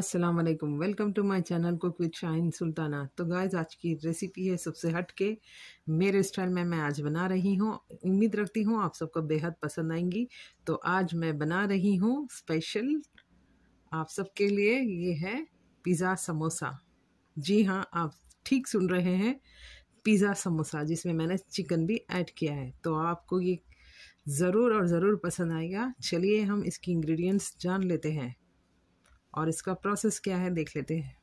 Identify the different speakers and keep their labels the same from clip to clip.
Speaker 1: अस्सलाम वालेकुम welcome to my channel cook with Shine Sultana तो गाइज आज की रेसिपी है सबसे हट के मेरे स्टाइल में मैं आज बना रही हूँ उम्मीद रखती हूँ आप सबको बेहद पसंद आएंगी तो आज मैं बना रही हूँ स्पेशल आप सबके लिए ये है पिज़्ज़ा समोसा जी हाँ आप ठीक सुन रहे हैं पिज़्ज़ा समोसा जिसमें मैंने चिकन भी ऐड किया है तो आपको ये ज़रूर और ज़रूर पसंद आएगा चलिए हम इसकी इंग्रेडिएंट्स जान लेते हैं और इसका प्रोसेस क्या है देख लेते हैं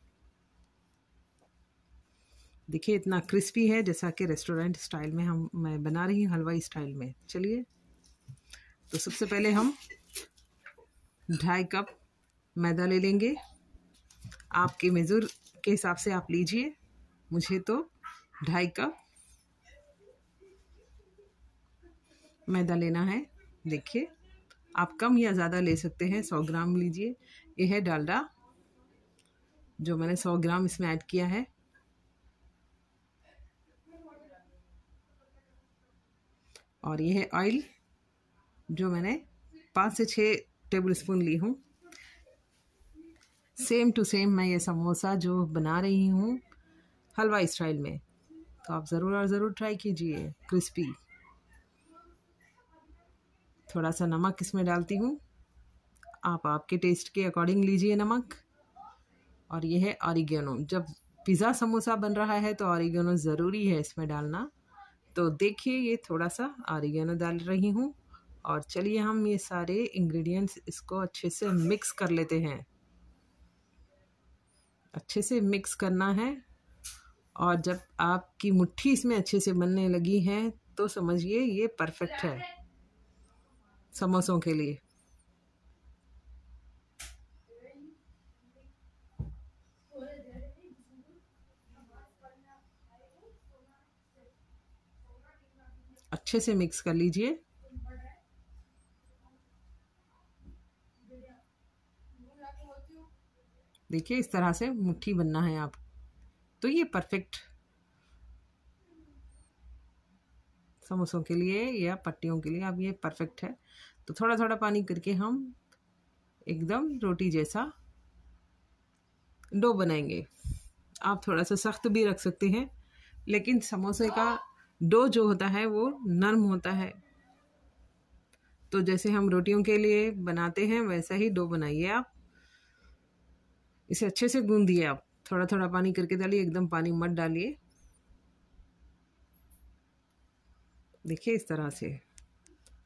Speaker 1: देखिए इतना क्रिस्पी है जैसा कि रेस्टोरेंट स्टाइल में हम मैं बना रही हूँ हलवाई स्टाइल में चलिए तो सबसे पहले हम ढाई कप मैदा ले लेंगे आपके मेज़ूर के हिसाब से आप लीजिए मुझे तो ढाई कप मैदा लेना है देखिए आप कम या ज़्यादा ले सकते हैं सौ ग्राम लीजिए ये है डालडा जो मैंने 100 ग्राम इसमें ऐड किया है और ये है ऑयल जो मैंने पाँच से छः टेबल स्पून ली हूँ सेम टू सेम मैं ये समोसा जो बना रही हूँ हलवा स्टाइल में तो आप ज़रूर और ज़रूर ट्राई कीजिए क्रिस्पी थोड़ा सा नमक इसमें डालती हूँ आप आपके टेस्ट के अकॉर्डिंग लीजिए नमक और यह है ऑरिगेनो जब पिज़्ज़ा समोसा बन रहा है तो ऑरिगेनो ज़रूरी है इसमें डालना तो देखिए ये थोड़ा सा ऑरिगेनो डाल रही हूँ और चलिए हम ये सारे इंग्रेडिएंट्स इसको अच्छे से मिक्स कर लेते हैं अच्छे से मिक्स करना है और जब आपकी मुट्ठी इसमें अच्छे से बनने लगी है तो समझिए ये परफेक्ट है समोसों के लिए अच्छे से मिक्स कर लीजिए देखिए इस तरह से मुट्ठी बनना है आप तो ये परफेक्ट समोसों के लिए या पट्टियों के लिए अब ये परफेक्ट है तो थोड़ा थोड़ा पानी करके हम एकदम रोटी जैसा डो बनाएंगे आप थोड़ा सा सख्त भी रख सकते हैं लेकिन समोसे का डो जो होता है वो नर्म होता है तो जैसे हम रोटियों के लिए बनाते हैं वैसा ही डो बनाइए आप इसे अच्छे से गूंदिए आप थोड़ा थोड़ा पानी करके डालिए एकदम पानी मत डालिए देखिए इस तरह से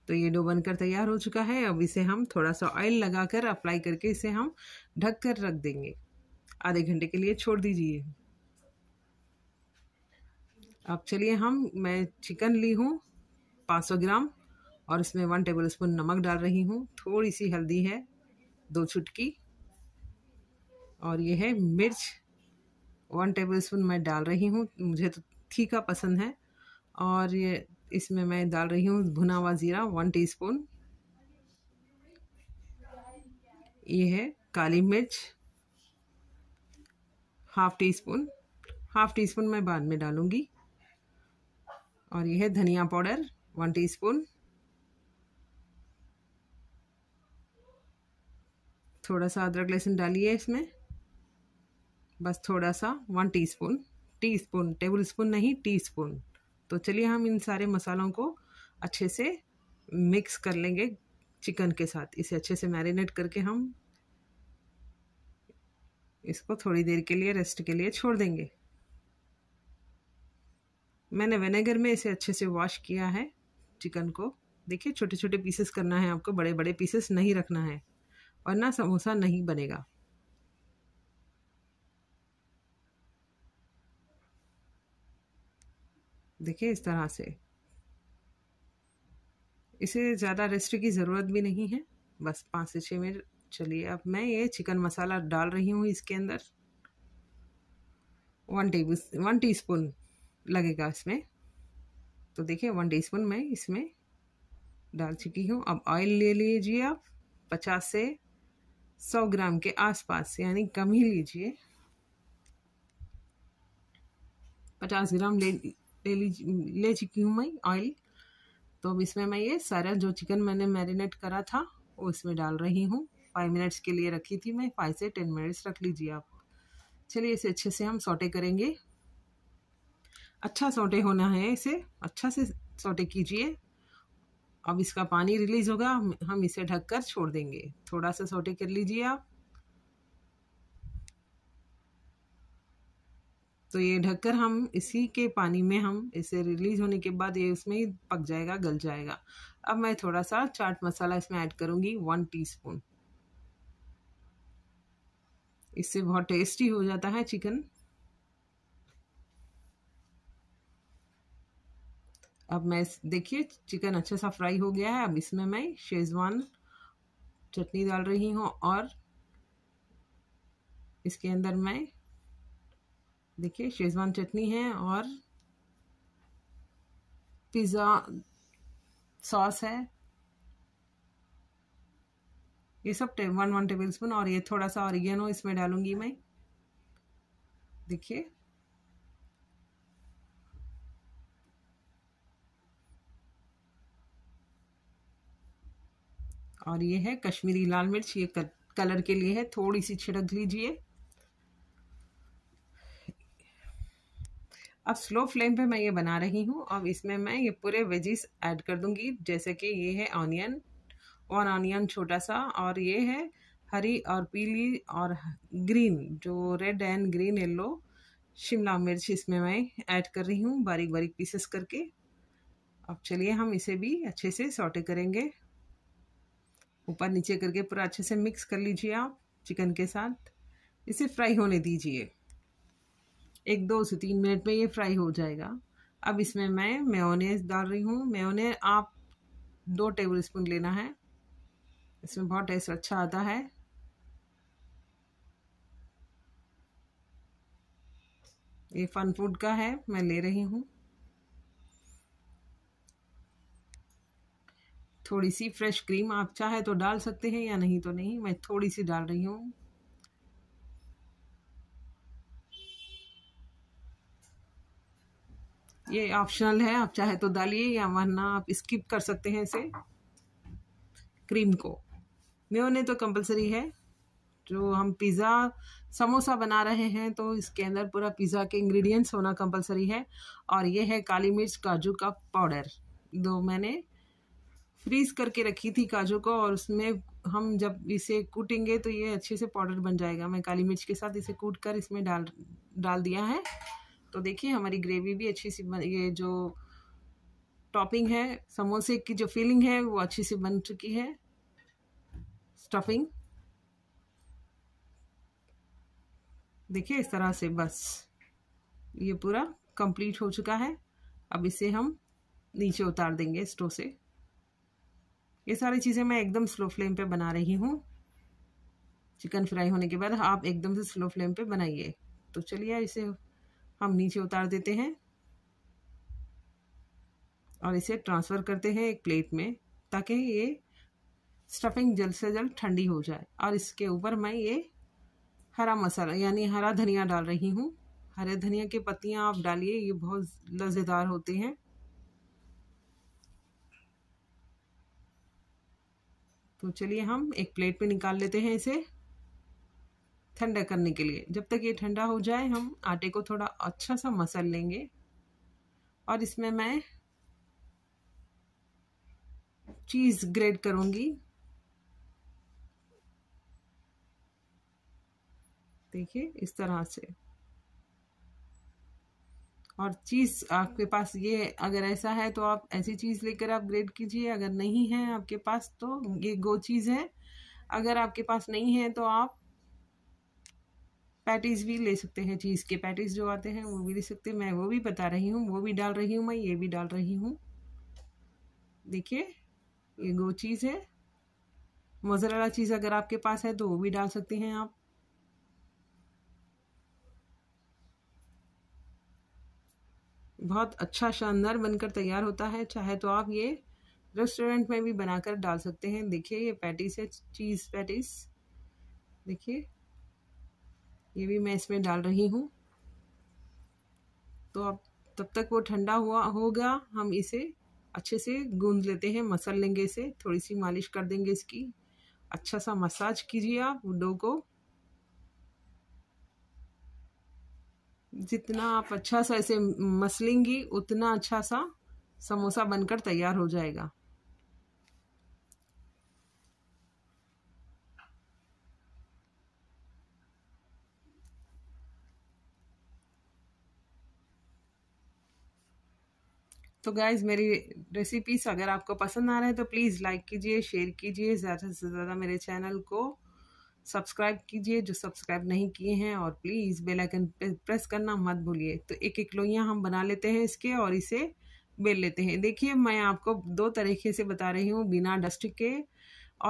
Speaker 1: तो ये डो बनकर तैयार हो चुका है अब इसे हम थोड़ा सा ऑयल लगाकर अप्लाई करके इसे हम ढक कर रख देंगे आधे घंटे के लिए छोड़ दीजिए अब चलिए हम मैं चिकन ली हूँ 500 ग्राम और इसमें वन टेबल स्पून नमक डाल रही हूँ थोड़ी सी हल्दी है दो चुटकी और ये है मिर्च वन टेबल स्पून मैं डाल रही हूँ मुझे तो थीखा पसंद है और ये इसमें मैं डाल रही हूँ भुना हुआ ज़ीरा वन टी स्पून ये है काली मिर्च half teaspoon half teaspoon मैं बाद में डालूँगी और यह है धनिया पाउडर वन टीस्पून थोड़ा सा अदरक लहसुन डालिए इसमें बस थोड़ा सा one teaspoon teaspoon tablespoon नहीं टीस्पून तो चलिए हम इन सारे मसालों को अच्छे से मिक्स कर लेंगे चिकन के साथ इसे अच्छे से मैरिनेट करके हम इसको थोड़ी देर के लिए रेस्ट के लिए छोड़ देंगे मैंने विनेगर में इसे अच्छे से वॉश किया है चिकन को देखिए छोटे छोटे पीसेस करना है आपको बड़े बड़े पीसेस नहीं रखना है वरना समोसा नहीं बनेगा देखिए इस तरह से इसे ज़्यादा रेस्ट की ज़रूरत भी नहीं है बस पाँच से छः मिनट चलिए अब मैं ये चिकन मसाला डाल रही हूँ इसके अंदर वन टेबल वन टीस्पून लगेगा इसमें तो देखिए वन टीस्पून मैं इसमें डाल चुकी हूँ अब ऑयल ले लीजिए आप पचास से सौ ग्राम के आसपास यानी कम ही लीजिए पचास ग्राम ले ले लीजिए ले चुकी हूँ मैं ऑयल तो अब इसमें मैं ये सारा जो चिकन मैंने मैरिनेट करा था वो इसमें डाल रही हूँ फाइव मिनट्स के लिए रखी थी मैं फाइव से टेन मिनट्स रख लीजिए आप चलिए इसे अच्छे से हम सोटे करेंगे अच्छा सोटे होना है इसे अच्छा से सोटे कीजिए अब इसका पानी रिलीज होगा हम इसे ढककर छोड़ देंगे थोड़ा सा सोटे कर लीजिए आप तो ये ढककर हम इसी के पानी में हम इसे रिलीज होने के बाद ये उसमें ही पक जाएगा गल जाएगा अब मैं थोड़ा सा चाट मसाला इसमें ऐड करूँगी वन टीस्पून इससे बहुत टेस्टी हो जाता है चिकन अब मैं देखिए चिकन अच्छा सा फ्राई हो गया है अब इसमें मैं शेज़वान चटनी डाल रही हूँ और इसके अंदर मैं देखिए शेज़वान चटनी है और पिज़्ज़ा सॉस है ये सब वन वन टेबल स्पून और ये थोड़ा सा ऑरिगेनो इसमें डालूंगी मैं देखिए और ये है कश्मीरी लाल मिर्च ये कलर के लिए है थोड़ी सी छिड़क लीजिए अब स्लो फ्लेम पे मैं ये बना रही हूँ अब इसमें मैं ये पूरे वेजिस ऐड कर दूँगी जैसे कि ये है ऑनियन और ऑनियन छोटा सा और ये है हरी और पीली और ग्रीन जो रेड एंड ग्रीन येल्लो शिमला मिर्च इसमें मैं ऐड कर रही हूँ बारीक बारीक पीसेस करके अब चलिए हम इसे भी अच्छे से सॉटे करेंगे ऊपर नीचे करके पूरा अच्छे से मिक्स कर लीजिए आप चिकन के साथ इसे फ्राई होने दीजिए एक दो से तीन मिनट में ये फ्राई हो जाएगा अब इसमें मैं मेयोनेज डाल रही हूँ मेयोनेज आप दो टेबल स्पून लेना है इसमें बहुत टेस्ट अच्छा आता है ये फन फूड का है मैं ले रही हूँ थोड़ी सी फ्रेश क्रीम आप चाहे तो डाल सकते हैं या नहीं तो नहीं मैं थोड़ी सी डाल रही हूँ ये ऑप्शनल है आप चाहे तो डालिए या वरना आप स्किप कर सकते हैं इसे क्रीम को मेयोने तो कंपलसरी है जो हम पिज़्ज़ा समोसा बना रहे हैं तो इसके अंदर पूरा पिज़्ज़ा के इंग्रेडिएंट्स होना कंपलसरी है और ये है काली मिर्च काजू का पाउडर दो मैंने फ्रीज करके रखी थी काजू को और उसमें हम जब इसे कूटेंगे तो ये अच्छे से पाउडर बन जाएगा मैं काली मिर्च के साथ इसे कूट कर इसमें डाल डाल दिया है तो देखिए हमारी ग्रेवी भी अच्छी सी बन ये जो टॉपिंग है समोसे की जो फीलिंग है वो अच्छी सी बन चुकी है स्टफिंग देखिए इस तरह से बस ये पूरा कंप्लीट हो चुका है अब इसे हम नीचे उतार देंगे स्टोव से ये सारी चीज़ें मैं एकदम स्लो फ्लेम पे बना रही हूँ चिकन फ्राई होने के बाद आप एकदम से स्लो फ्लेम पे बनाइए तो चलिए इसे हम नीचे उतार देते हैं और इसे ट्रांसफ़र करते हैं एक प्लेट में ताकि ये स्टफिंग जल्द से जल्द ठंडी हो जाए और इसके ऊपर मैं ये हरा मसाला यानी हरा धनिया डाल रही हूँ हरे धनिया के पत्तियाँ आप डालिए ये बहुत लजेदार होते हैं तो चलिए हम एक प्लेट में निकाल लेते हैं इसे ठंडा करने के लिए जब तक ये ठंडा हो जाए हम आटे को थोड़ा अच्छा सा मसल लेंगे और इसमें मैं चीज़ ग्रेड करूँगी देखिए इस तरह से और चीज़ आपके पास ये अगर ऐसा है तो आप ऐसी चीज़ लेकर आप ग्रेड कीजिए अगर नहीं है आपके पास तो ये गो चीज़ है अगर आपके पास नहीं है तो आप पैटीज भी ले सकते हैं चीज़ के पैटीज जो आते हैं वो भी ले सकते हैं मैं वो भी बता रही हूँ वो भी डाल रही हूँ मैं ये भी डाल रही हूँ देखिए ये गो चीज़ है मोजरेला चीज़ अगर आपके पास है तो वो भी डाल सकते हैं आप बहुत अच्छा शानदार बनकर तैयार होता है चाहे तो आप ये रेस्टोरेंट में भी बनाकर डाल सकते हैं देखिए ये पैटिस है चीज़ पैटिस देखिए ये भी मैं इसमें डाल रही हूँ तो अब तब तक वो ठंडा हुआ होगा हम इसे अच्छे से गूंध लेते हैं मसल लेंगे इसे थोड़ी सी मालिश कर देंगे इसकी अच्छा सा मसाज कीजिए आप डो को जितना आप अच्छा सा इसे मसलेंगी उतना अच्छा सा समोसा बनकर तैयार हो जाएगा तो गाइज़ मेरी रेसिपीज़ अगर आपको पसंद आ रहा है तो प्लीज़ लाइक कीजिए शेयर कीजिए ज़्यादा से ज़्यादा मेरे चैनल को सब्सक्राइब कीजिए जो सब्सक्राइब नहीं किए हैं और प्लीज़ बेल आइकन प्रेस करना मत भूलिए तो एक एक लोइयाँ हम बना लेते हैं इसके और इसे बेल लेते हैं देखिए मैं आपको दो तरीके से बता रही हूँ बिना डस्ट के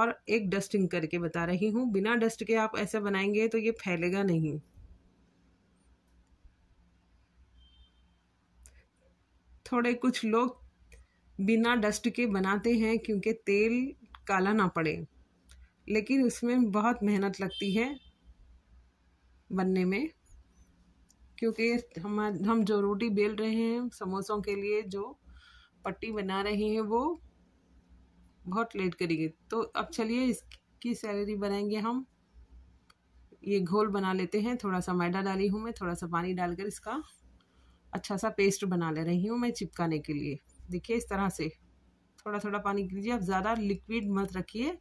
Speaker 1: और एक डस्टिंग करके बता रही हूँ बिना डस्ट के आप ऐसा बनाएंगे तो ये फैलेगा नहीं थोड़े कुछ लोग बिना डस्ट के बनाते हैं क्योंकि तेल काला ना पड़े लेकिन उसमें बहुत मेहनत लगती है बनने में क्योंकि हम हम जो रोटी बेल रहे हैं समोसों के लिए जो पट्टी बना रहे हैं वो बहुत लेट करेंगे तो अब चलिए इसकी सैलरी बनाएंगे हम ये घोल बना लेते हैं थोड़ा सा मैदा डाली हूँ मैं थोड़ा सा पानी डालकर इसका अच्छा सा पेस्ट बना ले रही हूँ मैं चिपकाने के लिए देखिए इस तरह से थोड़ा थोड़ा पानी दीजिए अब ज़्यादा लिक्विड मत रखिए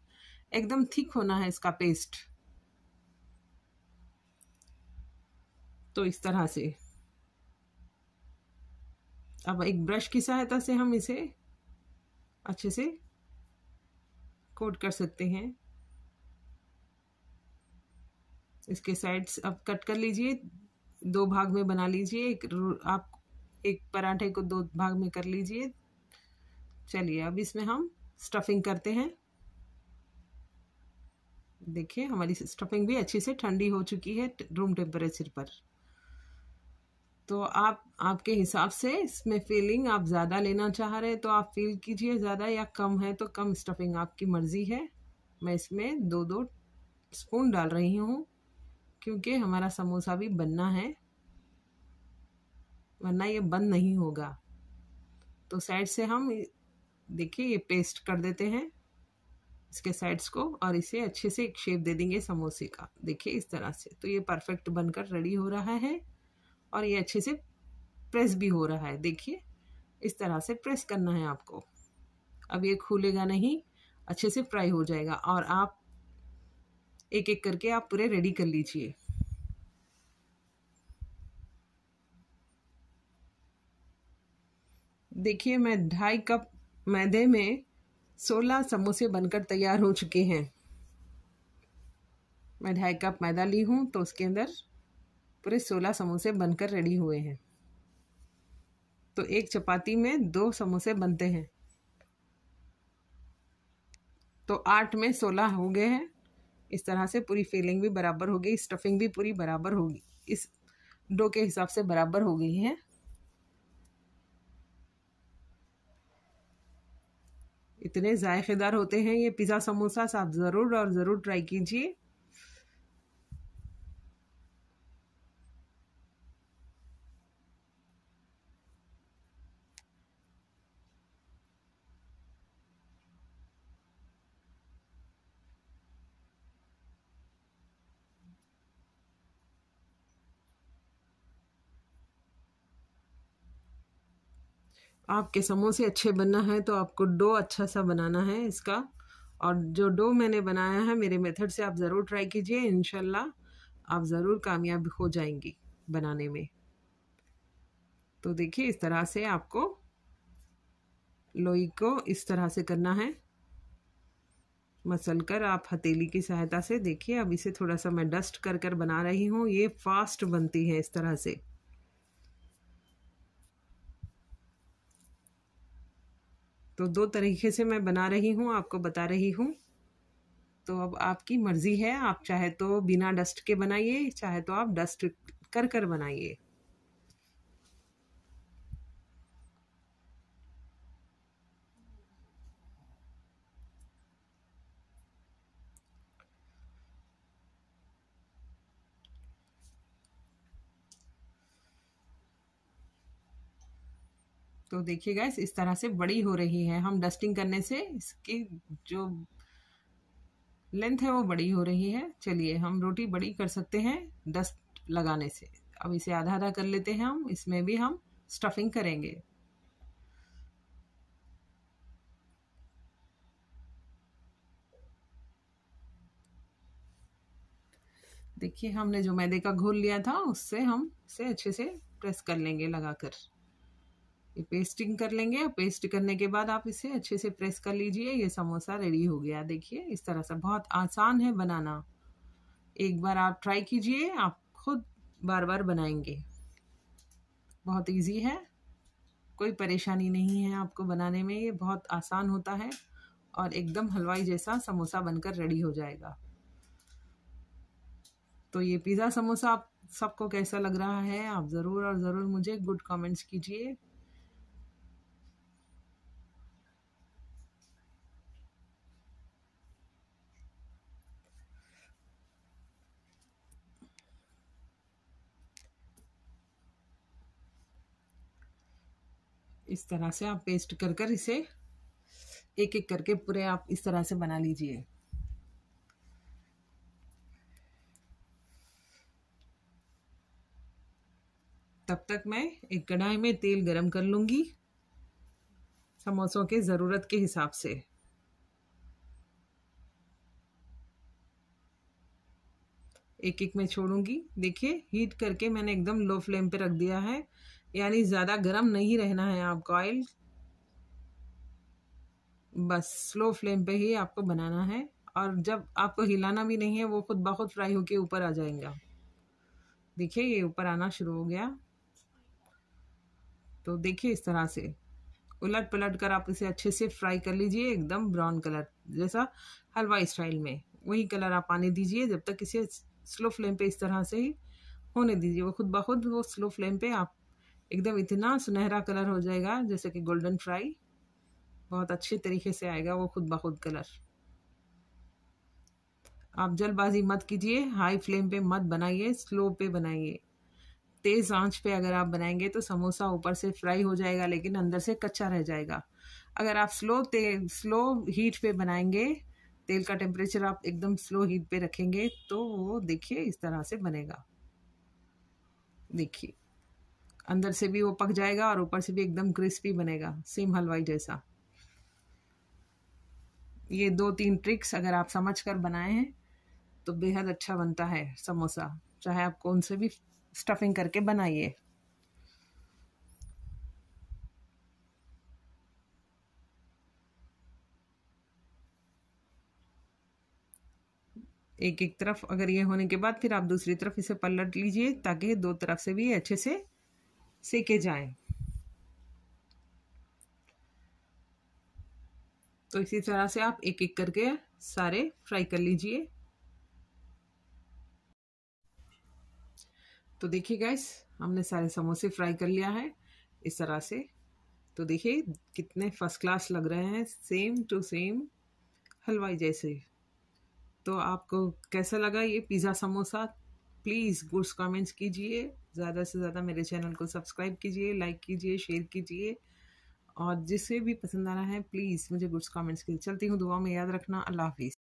Speaker 1: एकदम थिक होना है इसका पेस्ट तो इस तरह से अब एक ब्रश की सहायता से हम इसे अच्छे से कोट कर सकते हैं इसके साइड्स अब कट कर लीजिए दो भाग में बना लीजिए एक आप एक पराठे को दो भाग में कर लीजिए चलिए अब इसमें हम स्टफिंग करते हैं देखिए हमारी स्टफिंग भी अच्छे से ठंडी हो चुकी है रूम टेम्परेचर पर तो आप आपके हिसाब से इसमें फीलिंग आप ज़्यादा लेना चाह रहे हैं तो आप फील कीजिए ज़्यादा या कम है तो कम स्टफिंग आपकी मर्ज़ी है मैं इसमें दो दो स्पून डाल रही हूँ क्योंकि हमारा समोसा भी बनना है वरना ये बंद नहीं होगा तो साइड से हम देखिए ये पेस्ट कर देते हैं इसके साइड्स को और इसे अच्छे से एक शेप दे देंगे समोसे का देखिए इस तरह से तो ये परफेक्ट बनकर रेडी हो रहा है और ये अच्छे से प्रेस भी हो रहा है देखिए इस तरह से प्रेस करना है आपको अब ये खुलेगा नहीं अच्छे से फ्राई हो जाएगा और आप एक एक करके आप पूरे रेडी कर लीजिए देखिए मैं ढाई कप मैदे में सोलह समोसे बनकर तैयार हो चुके हैं मैं ढाई कप मैदा ली हूँ तो उसके अंदर पूरे सोलह समोसे बनकर रेडी हुए हैं तो एक चपाती में दो समोसे बनते हैं तो आठ में सोलह हो गए हैं इस तरह से पूरी फीलिंग भी बराबर हो गई स्टफिंग भी पूरी बराबर होगी इस डो के हिसाब से बराबर हो गई है इतने जायकेदार होते हैं ये पिज़्ज़ा समोसा आप ज़रूर और ज़रूर ट्राई कीजिए आपके समोसे अच्छे बनना है तो आपको डो अच्छा सा बनाना है इसका और जो डो मैंने बनाया है मेरे मेथड से आप ज़रूर ट्राई कीजिए इन आप ज़रूर कामयाब हो जाएंगी बनाने में तो देखिए इस तरह से आपको लोई को इस तरह से करना है मसल कर आप हथेली की सहायता से देखिए अब इसे थोड़ा सा मैं डस्ट कर कर बना रही हूँ ये फास्ट बनती है इस तरह से तो दो तरीके से मैं बना रही हूँ आपको बता रही हूँ तो अब आपकी मर्ज़ी है आप चाहे तो बिना डस्ट के बनाइए चाहे तो आप डस्ट कर कर बनाइए तो देखिए गैस इस तरह से बड़ी हो रही है हम डस्टिंग करने से इसकी जो लेंथ है वो बड़ी हो रही है चलिए हम रोटी बड़ी कर सकते हैं डस्ट लगाने से अब इसे आधा आधा कर लेते हैं हम इसमें भी हम स्टफिंग करेंगे देखिए हमने जो मैदे का घोल लिया था उससे हम इसे अच्छे से प्रेस कर लेंगे लगाकर ये पेस्टिंग कर लेंगे पेस्ट करने के बाद आप इसे अच्छे से प्रेस कर लीजिए ये समोसा रेडी हो गया देखिए इस तरह से बहुत आसान है बनाना एक बार आप ट्राई कीजिए आप खुद बार बार बनाएंगे बहुत इजी है कोई परेशानी नहीं है आपको बनाने में ये बहुत आसान होता है और एकदम हलवाई जैसा समोसा बनकर रेडी हो जाएगा तो ये पिज़्ज़ा समोसा आप सबको कैसा लग रहा है आप ज़रूर और ज़रूर मुझे गुड कमेंट्स कीजिए इस तरह से आप पेस्ट कर कर इसे एक एक करके पूरे आप इस तरह से बना लीजिए तब तक मैं एक कढ़ाई में तेल गरम कर लूंगी समोसों के ज़रूरत के हिसाब से एक एक में छोड़ूंगी देखिए हीट करके मैंने एकदम लो फ्लेम पे रख दिया है यानी ज़्यादा गर्म नहीं रहना है आपका ऑयल बस स्लो फ्लेम पे ही आपको बनाना है और जब आपको हिलाना भी नहीं है वो खुद बहुत फ्राई होके ऊपर आ जाएगा देखिए ये ऊपर आना शुरू हो गया तो देखिए इस तरह से उलट पलट कर आप इसे अच्छे से फ्राई कर लीजिए एकदम ब्राउन कलर जैसा हलवा स्टाइल में वही कलर आप आने दीजिए जब तक इसे स्लो फ्लेम पे इस तरह से ही होने दीजिए वो खुद ब खुद वो स्लो फ्लेम पे आप एकदम इतना सुनहरा कलर हो जाएगा जैसे कि गोल्डन फ्राई बहुत अच्छे तरीके से आएगा वो खुद बखुद कलर आप जल्दबाजी मत कीजिए हाई फ्लेम पे मत बनाइए स्लो पे बनाइए तेज़ आंच पे अगर आप बनाएंगे तो समोसा ऊपर से फ्राई हो जाएगा लेकिन अंदर से कच्चा रह जाएगा अगर आप स्लो ते स्लो हीट पे बनाएंगे तेल का टेम्परेचर आप एकदम स्लो हीट पे रखेंगे तो वो देखिए इस तरह से बनेगा देखिए अंदर से भी वो पक जाएगा और ऊपर से भी एकदम क्रिस्पी बनेगा सेम हलवाई जैसा ये दो तीन ट्रिक्स अगर आप समझ कर बनाए हैं तो बेहद अच्छा बनता है समोसा चाहे आप कौन से भी स्टफिंग करके बनाइए एक एक तरफ अगर ये होने के बाद फिर आप दूसरी तरफ इसे पलट लीजिए ताकि दो तरफ से भी अच्छे से सेके जाएं तो इसी तरह से आप एक एक करके सारे फ्राई कर लीजिए तो देखिए गैस हमने सारे समोसे फ्राई कर लिया है इस तरह से तो देखिए कितने फर्स्ट क्लास लग रहे हैं सेम टू सेम हलवाई जैसे तो आपको कैसा लगा ये pizza samosa please goods comments कीजिए ज़्यादा से ज़्यादा मेरे चैनल को सब्सक्राइब कीजिए लाइक कीजिए शेयर कीजिए और जिसे भी पसंद आना है प्लीज़ मुझे गुड्स कमेंट्स कीजिए चलती हूँ दुआ में याद रखना अल्लाह हाफिज़